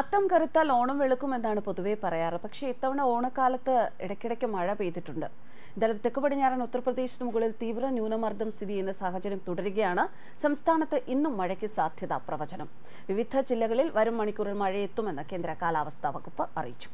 അത്തം കറുത്താൽ ഓണം വെളുക്കും എന്നാണ് പൊതുവെ പറയാറ് പക്ഷേ ഇത്തവണ ഓണക്കാലത്ത് ഇടയ്ക്കിടയ്ക്ക് മഴ പെയ്തിട്ടുണ്ട് എന്തായാലും തെക്ക് പടിഞ്ഞാറൻ ഉത്തർപ്രദേശിന് മുകളിൽ തീവ്ര ന്യൂനമർദ്ദം സ്ഥിതി ചെയ്യുന്ന സാഹചര്യം തുടരുകയാണ് സംസ്ഥാനത്ത് ഇന്നും മഴയ്ക്ക് സാധ്യത പ്രവചനം വിവിധ ജില്ലകളിൽ വരും മണിക്കൂറിൽ മഴയെത്തുമെന്ന് കേന്ദ്ര കാലാവസ്ഥാ വകുപ്പ് അറിയിച്ചു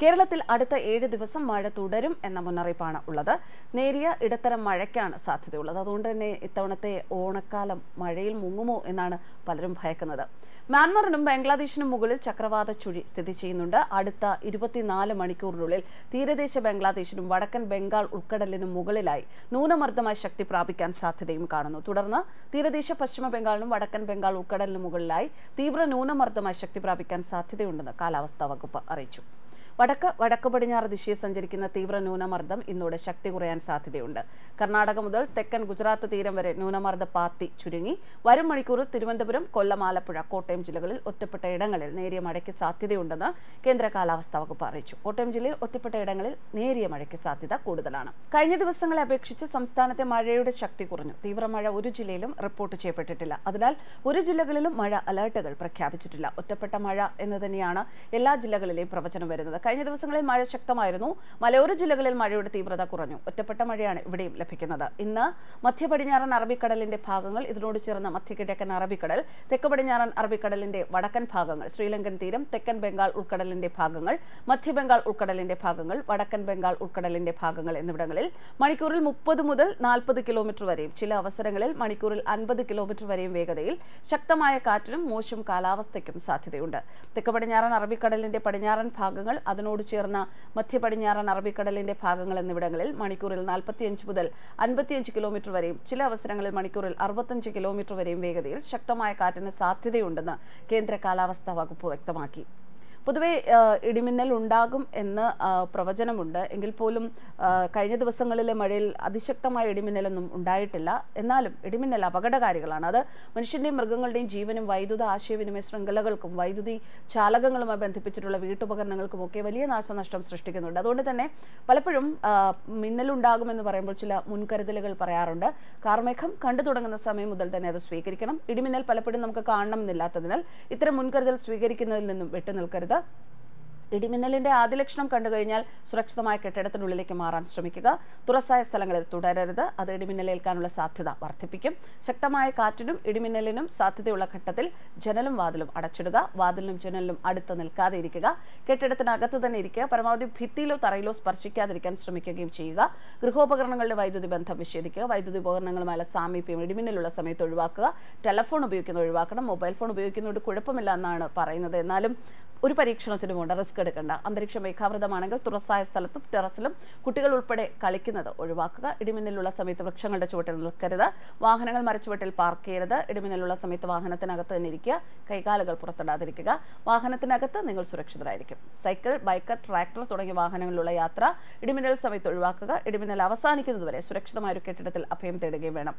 കേരളത്തിൽ അടുത്ത ഏഴ് ദിവസം മഴ തുടരും എന്ന മുന്നറിയിപ്പാണ് ഉള്ളത് നേരിയ ഇടത്തരം മഴയ്ക്കാണ് സാധ്യതയുള്ളത് അതുകൊണ്ട് തന്നെ ഇത്തവണത്തെ ഓണക്കാലം മഴയിൽ മുങ്ങുമോ എന്നാണ് പലരും ഭയക്കുന്നത് മ്യാൻമറിനും ബംഗ്ലാദേശിനും മുകളിൽ ചക്രവാത ചുഴി സ്ഥിതി ചെയ്യുന്നുണ്ട് അടുത്ത ഇരുപത്തിനാല് മണിക്കൂറിനുള്ളിൽ തീരദേശ ബംഗ്ലാദേശിനും വടക്കൻ ബംഗാൾ ഉൾക്കടലിനും മുകളിലായി ന്യൂനമർദ്ദമായി ശക്തി പ്രാപിക്കാൻ സാധ്യതയും കാണുന്നു തുടർന്ന് തീരദേശ പശ്ചിമ ബംഗാളിനും വടക്കൻ ബംഗാൾ ഉൾക്കടലിനും മുകളിലായി തീവ്ര ന്യൂനമർദ്ദമായി ശക്തി പ്രാപിക്കാൻ സാധ്യതയുണ്ടെന്ന് കാലാവസ്ഥാ വകുപ്പ് അറിയിച്ചു വടക്ക് വടക്ക് പടിഞ്ഞാറ് ദിശയിൽ സഞ്ചരിക്കുന്ന തീവ്ര ന്യൂനമർദ്ദം ഇന്നോടെ ശക്തി കുറയാൻ സാധ്യതയുണ്ട് കർണാടക മുതൽ തെക്കൻ ഗുജറാത്ത് തീരം വരെ ന്യൂനമർദ്ദ പാത്തി ചുരുങ്ങി വരും മണിക്കൂറിൽ തിരുവനന്തപുരം കൊല്ലം ആലപ്പുഴ കോട്ടയം ജില്ലകളിൽ ഒറ്റപ്പെട്ട ഇടങ്ങളിൽ നേരിയ മഴയ്ക്ക് സാധ്യതയുണ്ടെന്ന് കേന്ദ്ര കാലാവസ്ഥാ വകുപ്പ് അറിയിച്ചു കോട്ടയം ജില്ലയിൽ ഒറ്റപ്പെട്ട ഇടങ്ങളിൽ നേരിയ മഴയ്ക്ക് സാധ്യത കൂടുതലാണ് കഴിഞ്ഞ ദിവസങ്ങളെ അപേക്ഷിച്ച് സംസ്ഥാനത്തെ മഴയുടെ ശക്തി കുറഞ്ഞു തീവ്രമഴ ഒരു ജില്ലയിലും റിപ്പോർട്ട് ചെയ്യപ്പെട്ടിട്ടില്ല അതിനാൽ ഒരു ജില്ലകളിലും മഴ അലർട്ടുകൾ പ്രഖ്യാപിച്ചിട്ടില്ല ഒറ്റപ്പെട്ട മഴ എന്ന് തന്നെയാണ് എല്ലാ ജില്ലകളിലെയും പ്രവചനം വരുന്നത് കഴിഞ്ഞ ദിവസങ്ങളിൽ മഴ ശക്തമായിരുന്നു മലയോര ജില്ലകളിൽ മഴയുടെ തീവ്രത കുറഞ്ഞു ഒറ്റപ്പെട്ട മഴയാണ് ഇവിടെയും ലഭിക്കുന്നത് ഇന്ന് മധ്യ പടിഞ്ഞാറൻ അറബിക്കടലിന്റെ ഭാഗങ്ങൾ ഇതിനോട് ചേർന്ന മധ്യകിഴക്കൻ അറബിക്കടൽ തെക്ക് പടിഞ്ഞാറൻ അറബിക്കടലിന്റെ വടക്കൻ ഭാഗങ്ങൾ ശ്രീലങ്കൻ തീരം തെക്കൻ ബംഗാൾ ഉൾക്കടലിന്റെ ഭാഗങ്ങൾ മധ്യ ബംഗാൾ ഉൾക്കടലിന്റെ ഭാഗങ്ങൾ വടക്കൻ ബംഗാൾ ഉൾക്കടലിന്റെ ഭാഗങ്ങൾ എന്നിവിടങ്ങളിൽ മണിക്കൂറിൽ മുപ്പത് മുതൽ നാൽപ്പത് കിലോമീറ്റർ വരെയും ചില അവസരങ്ങളിൽ മണിക്കൂറിൽ അൻപത് കിലോമീറ്റർ വരെയും വേഗതയിൽ ശക്തമായ കാറ്റിനും മോശം കാലാവസ്ഥയ്ക്കും സാധ്യതയുണ്ട് തെക്ക് പടിഞ്ഞാറൻ അറബിക്കടലിന്റെ പടിഞ്ഞാറൻ ഭാഗങ്ങൾ അതിനോട് ചേർന്ന മധ്യപടിഞ്ഞാറൻ അറബിക്കടലിന്റെ ഭാഗങ്ങൾ എന്നിവിടങ്ങളിൽ മണിക്കൂറിൽ നാൽപ്പത്തിയഞ്ച് മുതൽ അൻപത്തിയഞ്ച് കിലോമീറ്റർ വരെയും ചില അവസരങ്ങളിൽ മണിക്കൂറിൽ അറുപത്തഞ്ച് കിലോമീറ്റർ വരെയും വേഗതയിൽ ശക്തമായ കാറ്റിന് സാധ്യതയുണ്ടെന്ന് കേന്ദ്ര കാലാവസ്ഥാ വകുപ്പ് വ്യക്തമാക്കി പൊതുവേ ഇടിമിന്നൽ ഉണ്ടാകും എന്ന് പ്രവചനമുണ്ട് എങ്കിൽ പോലും കഴിഞ്ഞ ദിവസങ്ങളിലെ മഴയിൽ അതിശക്തമായ ഇടിമിന്നലൊന്നും ഉണ്ടായിട്ടില്ല എന്നാലും ഇടിമിന്നൽ അപകടകാരികളാണ് അത് മനുഷ്യൻ്റെയും മൃഗങ്ങളുടെയും ജീവനും വൈദ്യുത ആശയവിനിമയ ശൃംഖലകൾക്കും വൈദ്യുതി ചാലകങ്ങളുമായി ബന്ധിപ്പിച്ചിട്ടുള്ള വീട്ടുപകരണങ്ങൾക്കും ഒക്കെ വലിയ നാശനഷ്ടം സൃഷ്ടിക്കുന്നുണ്ട് അതുകൊണ്ട് തന്നെ പലപ്പോഴും മിന്നലുണ്ടാകുമെന്ന് പറയുമ്പോൾ ചില മുൻകരുതലുകൾ പറയാറുണ്ട് കാർമേഘം കണ്ടു തുടങ്ങുന്ന സമയം മുതൽ തന്നെ അത് സ്വീകരിക്കണം ഇടിമിന്നൽ പലപ്പോഴും നമുക്ക് കാണണമെന്നില്ലാത്തതിനാൽ ഇത്തരം മുൻകരുതൽ സ്വീകരിക്കുന്നതിൽ നിന്നും വിട്ടുനിൽക്കരുത് ഇടിമിന്നലിന്റെ ആദ്യ ലക്ഷണം കണ്ടു കഴിഞ്ഞാൽ സുരക്ഷിതമായ കെട്ടിടത്തിനുള്ളിലേക്ക് മാറാൻ ശ്രമിക്കുക തുറസായ സ്ഥലങ്ങളിൽ തുടരരുത് അത് ഇടിമിന്നലേൽക്കാനുള്ള സാധ്യത വർദ്ധിപ്പിക്കും ശക്തമായ കാറ്റിനും ഇടിമിന്നലിനും സാധ്യതയുള്ള ഘട്ടത്തിൽ ജനലും വാതിലും അടച്ചിടുക വാതിലിനും ജനലിനും അടുത്ത് നിൽക്കാതെ ഇരിക്കുക കെട്ടിടത്തിനകത്ത് തന്നെ ഇരിക്കുക പരമാവധി ഭിത്തിയിലോ തറയിലോ സ്പർശിക്കാതിരിക്കാൻ ശ്രമിക്കുകയും ചെയ്യുക ഗൃഹോപകരണങ്ങളുടെ വൈദ്യുതി ബന്ധം നിഷേധിക്കുക വൈദ്യുതി ഉപകരണങ്ങളുമായുള്ള സാമീപ്യം ഇടിമിന്നലുള്ള സമയത്ത് ഒഴിവാക്കുക ടെലഫോൺ ഉപയോഗിക്കുന്നത് ഒഴിവാക്കണം മൊബൈൽ ഫോൺ ഉപയോഗിക്കുന്നതുകൊണ്ട് കുഴപ്പമില്ല എന്നാണ് പറയുന്നത് എന്നാലും ഒരു പരീക്ഷണത്തിനുമുണ്ട് റിസ്ക് എടുക്കേണ്ട അന്തരീക്ഷം മേഘാവൃതമാണെങ്കിൽ തുറസായ സ്ഥലത്തും ടെറസിലും കുട്ടികൾ ഉൾപ്പെടെ കളിക്കുന്നത് ഒഴിവാക്കുക ഇടിമിന്നലുള്ള സമയത്ത് വൃക്ഷങ്ങളുടെ ചുവട്ടിൽ നിൽക്കരുത് വാഹനങ്ങൾ മരച്ചുവട്ടിൽ പാർക്ക് ചെയ്യരുത് ഇടിമിന്നലുള്ള സമയത്ത് വാഹനത്തിനകത്ത് തന്നെ ഇരിക്കുക കൈകാലുകൾ പുറത്തിടാതിരിക്കുക വാഹനത്തിനകത്ത് നിങ്ങൾ സുരക്ഷിതരായിരിക്കും സൈക്കിൾ ബൈക്ക് ട്രാക്ടർ തുടങ്ങിയ വാഹനങ്ങളിലുള്ള യാത്ര ഇടിമിന്നൽ സമയത്ത് ഒഴിവാക്കുക ഇടിമിന്നൽ അവസാനിക്കുന്നതുവരെ സുരക്ഷിതമായ ഒരു കെട്ടിടത്തിൽ അഭയം തേടുകയും വേണം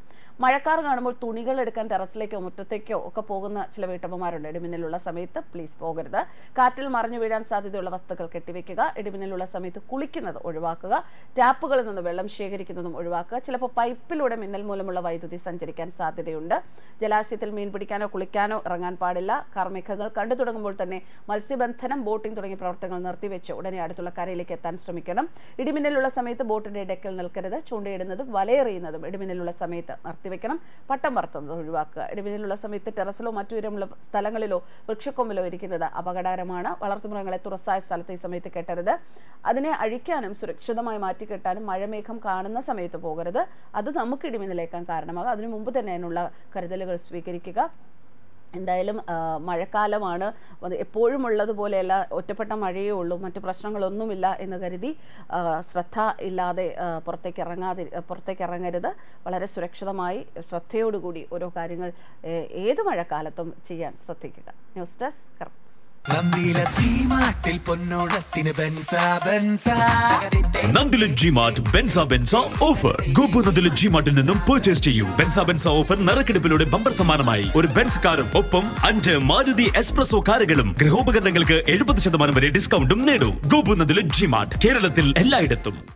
മഴക്കാർ കാണുമ്പോൾ തുണികൾ എടുക്കാൻ ടെറസിലേക്കോ മുറ്റത്തേക്കോ ഒക്കെ പോകുന്ന ചില വീട്ടമ്മമാരുണ്ട് ഇടിമിന്നലുള്ള സമയത്ത് പ്ലീസ് പോകരുത് കാറ്റിൽ മറിഞ്ഞു വീഴാൻ സാധ്യതയുള്ള വസ്തുക്കൾ കെട്ടിവെക്കുക ഇടിമിന്നലുള്ള സമയത്ത് കുളിക്കുന്നത് ഒഴിവാക്കുക ടാപ്പുകളിൽ നിന്ന് വെള്ളം ശേഖരിക്കുന്നതും ഒഴിവാക്കുക ചിലപ്പോൾ പൈപ്പിലൂടെ മിന്നൽ മൂലമുള്ള വൈദ്യുതി സഞ്ചരിക്കാൻ സാധ്യതയുണ്ട് ജലാശയത്തിൽ മീൻ പിടിക്കാനോ കുളിക്കാനോ ഇറങ്ങാൻ പാടില്ല കാർമികങ്ങൾ കണ്ടു തുടങ്ങുമ്പോൾ തന്നെ മത്സ്യബന്ധനം ബോട്ടിംഗ് തുടങ്ങിയ പ്രവർത്തനങ്ങൾ നിർത്തിവെച്ച് ഉടനെ അടുത്തുള്ള കരയിലേക്ക് എത്താൻ ശ്രമിക്കണം ഇടിമിന്നലുള്ള സമയത്ത് ബോട്ടിന്റെ ഡെക്കിൽ നിൽക്കരുത് ചൂണ്ടയിടുന്നതും വലയെറിയുന്നതും ഇടിമിന്നലുള്ള സമയത്ത് നിർത്തിവെക്കണം പട്ടം പറത്തുന്നത് ഒഴിവാക്കുക ഇടിമിന്നലുള്ള സമയത്ത് ടെറസിലോ മറ്റു സ്ഥലങ്ങളിലോ വൃക്ഷക്കൊമ്പിലോ ഇരിക്കുന്നത് അപകട അപകടകരമാണ് വളർത്തുമൃഗങ്ങളെ തുറസായ സ്ഥലത്ത് ഈ സമയത്ത് കെട്ടരുത് അതിനെ അഴിക്കാനും സുരക്ഷിതമായി മാറ്റിക്കെട്ടാനും മഴമേഘം കാണുന്ന സമയത്ത് പോകരുത് അത് നമുക്ക് ഇടിമിന്നലേക്കാൻ കാരണമാകും അതിനു മുമ്പ് തന്നെ അതിനുള്ള കരുതലുകൾ സ്വീകരിക്കുക എന്തായാലും മഴക്കാലമാണ് എപ്പോഴും ഉള്ളതുപോലെയല്ല ഒറ്റപ്പെട്ട മഴയേ ഉള്ളൂ മറ്റു പ്രശ്നങ്ങളൊന്നുമില്ല എന്ന് കരുതി ശ്രദ്ധ ഇല്ലാതെ പുറത്തേക്ക് ഇറങ്ങാതി പുറത്തേക്ക് ഇറങ്ങരുത് വളരെ സുരക്ഷിതമായി ശ്രദ്ധയോടുകൂടി ഓരോ കാര്യങ്ങൾ ഏത് മഴക്കാലത്തും ചെയ്യാൻ ശ്രദ്ധിക്കുക ന്യൂസ് ഡെസ്ക് കർമ്മസ് ഓഫർ ഗോപുനദിലെ ജിമാർട്ടിൽ നിന്നും പർച്ചേസ് ചെയ്യൂ ബെൻസ ബെൻസ ഓഫർ നറുക്കെടുപ്പിലൂടെ ബമ്പർ സമ്മാനമായി ഒരു ബെൻസ് കാറും ഒപ്പം അഞ്ച് മാരുതി എക്സ്പ്രസോ കാറുകളും ഗൃഹോപകരണങ്ങൾക്ക് എഴുപത് ശതമാനം വരെ ഡിസ്കൗണ്ടും നേടൂ ഗോപുനദിലെ ജിമാർട്ട് കേരളത്തിൽ എല്ലായിടത്തും